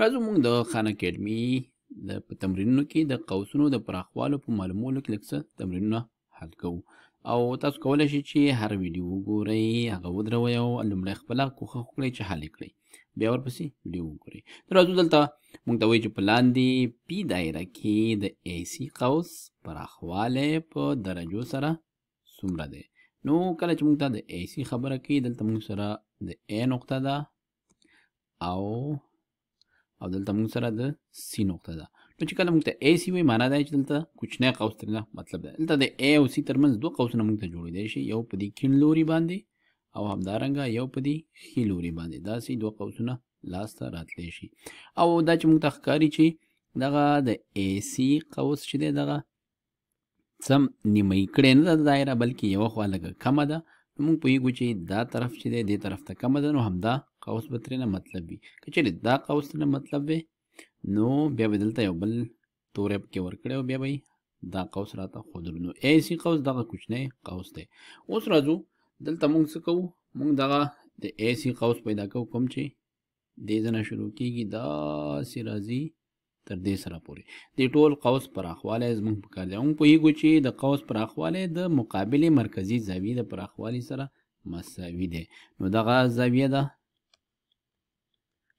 راځو موږ د خانه کلمي د په تمرینونو کې د قوسونو د پراخوالو په معلومولو کې لږ څه تمرینونه حل کوو او تاسو کولی شئ چې هر ویډیو وګورئ هغه ودروئ او لومړی خپله کوښښ وکړئ چې حل کړئ بیا ورپسې ویډیو وګورئ راځو دلته موږ ته وایي چې په لاندې پی دایره کې د دا اے سی قوس پراخوالی په درجو سره څومره دی نو کله چې موږ ته د اے سی خبره کوي دلته موږ سره د اے نقطه ده او او دلته موږ سره د سی نقطه ده نو چې کله موږ ته اے سی وي معنا دا چې دلته کوچنی قوس ترنه مطلب ده دلته د اے او سی ترمنځ دوه قوسونه موږ ته جوړېدای شي یو په دې کیڼ لوري باندې او همدارنګه یو په دې ښي لوري باندې داسې دوه قوسونه لاسته راتلی شي او دا چې موږ ته ښکاري چې دغه د اے سی قوس چې دی دغه سم نیمه کړې نه ده دایره بلکې یوه خوا لږه کمه ده موږ پوهېږو چې دا طرف چې دی دې طرف ته کمه ده نو همدا قوس به ترې نه مطلب وي که چېرې دا قوس نه مطلب وي نو بیا به دلته یو بل توری پکې ورکړی او بیا به دا قوس راته ښودلو نو ایسي قوس دغه کوچنی قوس دی اوس راځو دلته مونږ څه کوو مونږ دغه د ایسي قوس پیدا کوو کوم چې دې ځنه شروع کیږي داسې راځي تر دې سره پورې د ټول قوس پراخوالی زموږ په کار دی موږ پوهېږو چې د قوس پراخوالی د مقابلې مرکزي زاویې د پراخوالي سره مساوي دی نو دغه زاویه ده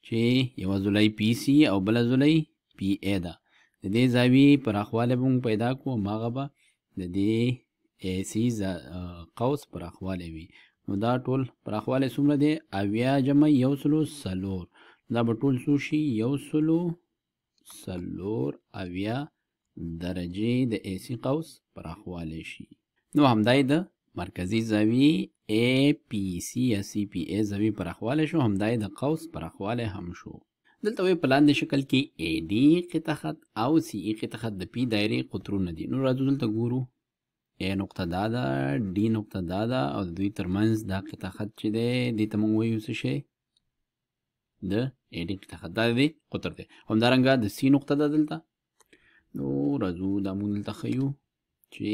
چې یوه زولۍ پی سي او بله زولۍ پی ای ده د دې زاویې پراخوالی به مونږ پیدا کړو هماغه به د دې ای سي قوس پراخوالی وي نو دا ټول پراخوالی څومره دی اویا جمع یو سلو څلور دا به ټول څو شي یو سلو څلور اویا درجې د ای سي قوس پراخوالی شي نو همدا یې د مرکزی زاوی اے پی سی یا سی پی اے زاوی پراخواله شو همدای د قوس پراخواله هم شو دلته وی په لاندې شکل کې اے ډي قطعه خط او سی ای e قطعه خط د پی دایرې قطرونه دي نو راځو دلته ګورو اے نقطه دا ده ډي نقطه دا ده او د دوی ترمنځ دا قطعه خط چې دی دې ته مونږ وایو څه شی د اے ډي قطعه خط دا دی قطر دی همدارنګه د سی نقطه ده دلته نو راځو دا مونږ دلته ښیو چې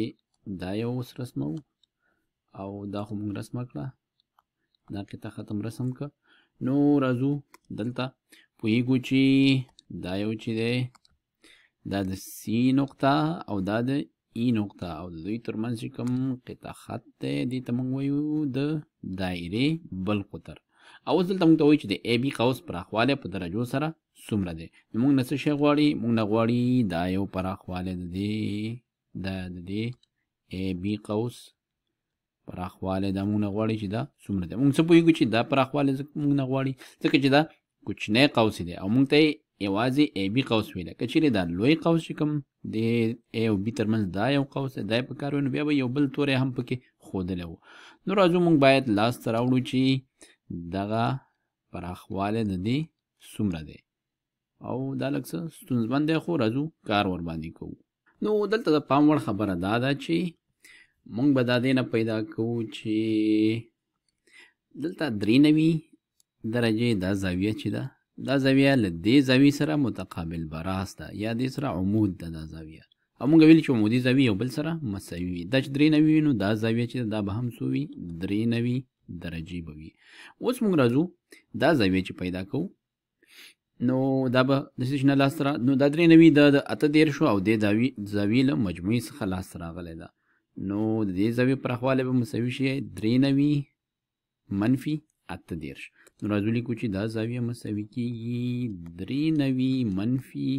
دا یو اوس رسموو او دا خو موږ رسم کړه دا قطعه ختم رسم که نو راځو دلته پوهیږو چې دا یو چې دی دا د سی نقطه او دا د ای e نقطه او د دوی ترمنځ چې کوم قطعه خط دی دې ته موږ وایو د دایرې بل قطر او دلته موږ ته وایي چې د ای بي قوس پراخوالی په درجو سره څومره دی نو موږ نه څه شی غواړي موږ نه غواړي دا یو پراخوالی د دې د دې ای بي قوس پراخواله دا مونږ نه غواړي چې دا څومره دی مونږ څه پوهېږو چې دا پراخواله مونږ نه غواړي ځکه چې دا کوچنی قوس دی او مونږ ته یې یوازې ای بي قوس ویله که چیرې دا لوی قوس چې کوم د ای او بي ترمنځ دا یو قوس دی دا یې په کار نو بیا به یو بل توری هم پکې ښودلی و نو راځو مونږ باید لاسته راوړو چې دغه پراخوالی د دې څومره دی او دا لږ څه ستونزمن دی خو راځو کار ورباندې کوو نو دلته د پام وړ خبره دا ده چې مونږ به دا دې نه پیدا کوو چې دلته درې نوي درجې دا زاویه چې ده دا زاویه له دې زاویې سره متقابل براست ده یا دې سره عمود ده دا زاویه او مونږ ویل چې عمودي زاویې یو بل سره مساوي وي دا چې درې نوي وي نو دا زاویه چې ده دا به هم څو وي درې نوي درجې به وي اوس مونږ راځو دا زاویه چې پیدا کوو نو دا به د سیشنه لاسته نو دا درې نوي د اته دېرشو او دې زاویې له مجموعې څخه لاسته راغلی ده نو د دې زاویې پراخوالی به مساوي شي درې نوي منفي اته دېرش نو راځو لیکو چې دا زاویه مساوي کیږي درې نوي منفي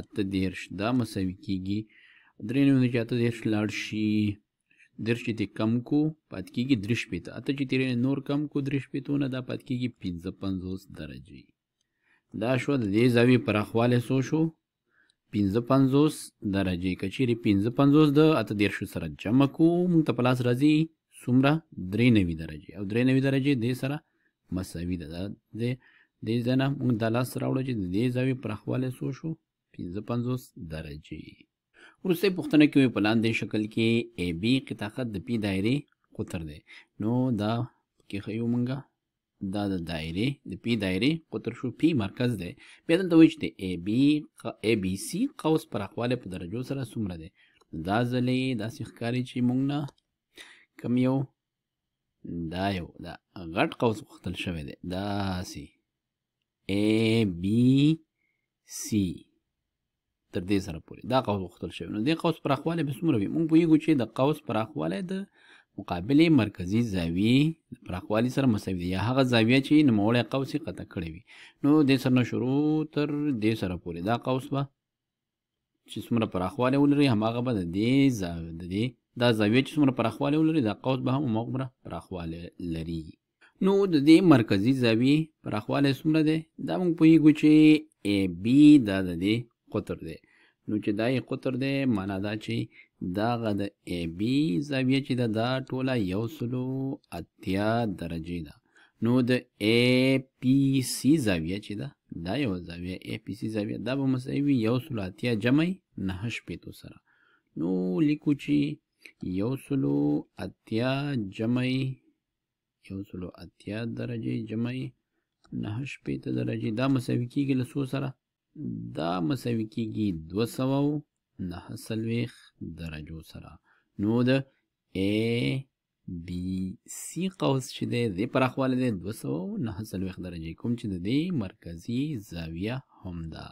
اته دېرش دا مساوي کیږي درې نوي چې اته دېرش لاړ شي درش چې کم کو پات کیږي درش پېته اته چې تیرې نور کم کو درش پېتونه دا پات کیږي پنځه پنځوس درجې دا شو د دې زاویې پراخوالی څو شو 15 درجه کچیر 15 د اته دیر شو سره جمع کو موږ ته پلاس راځي سمره 93 درجه او 93 درجه د سره مساوي ده د دې ځنه موږ د لاس راوړو چې د دې ځاوی پرخواله سو شو 15 درجه ورسته پوښتنه کوي په لاندې شکل کې AB قطاقت د P دایره قطر ده نو دا کې خیو مونږه دا د دایره د پی دایره قطر شو پی مرکز دی بیا دلته وایي چې د ای بی ای بی سی قوس پراخوالی په درجو سره څومره دی دا ځلې داسې ښکاري چې موږ نه کم یو دا یو دا غټ قوس غوښتل شوی دی داسې ای بی سی تر دې سره پورې دا قوس غوښتل شوی نو دې قوس پراخوالی به څومره وي موږ پوهېږو چې د قوس پراخوالی د مقابل مرکزی زاویې د پراخوالي سره مساوي دي یا هغه زاویه چې نوموړی قوس یې قطع کړی وي نو دې سره نه شروع تر دې سره پورې دا قوس به چې څومره پراخوالی ولري هماغه به د دې د دې دا زاویه چې څومره پراخوالی ولري دا قوس به هم هماغومره پراخوالی لري نو د دې مرکزي زاویې پراخوالی څومره دی دا موږ پوهیږو چې ای بی دا د دې قطر دی نو چې دا یې قطر دی معنا دا چې داغه د ای بی زاویه چې ده دا ټوله یو سلو اتیا درجې ده نو د ای پی سی زاویه چې ده دا یو زاویه ای پی سی زاویه دا به مساوي یو سلو اتیا جمع نهه شپېتو سره نو لیکو چې یو سلو اتیا جمع یو سلو اتیا درجې جمع نهه شپېته درجې دا مساوي کېږي له څو سره دا مساوي کېږي دوه سوه نهه څلوېښت درجو سره نو د اے بي سي قوس چې دی د پراخوالی دی دوه سوه نهه څلوېښت درجې کوم چې د دې مرکزي زاویه هم ده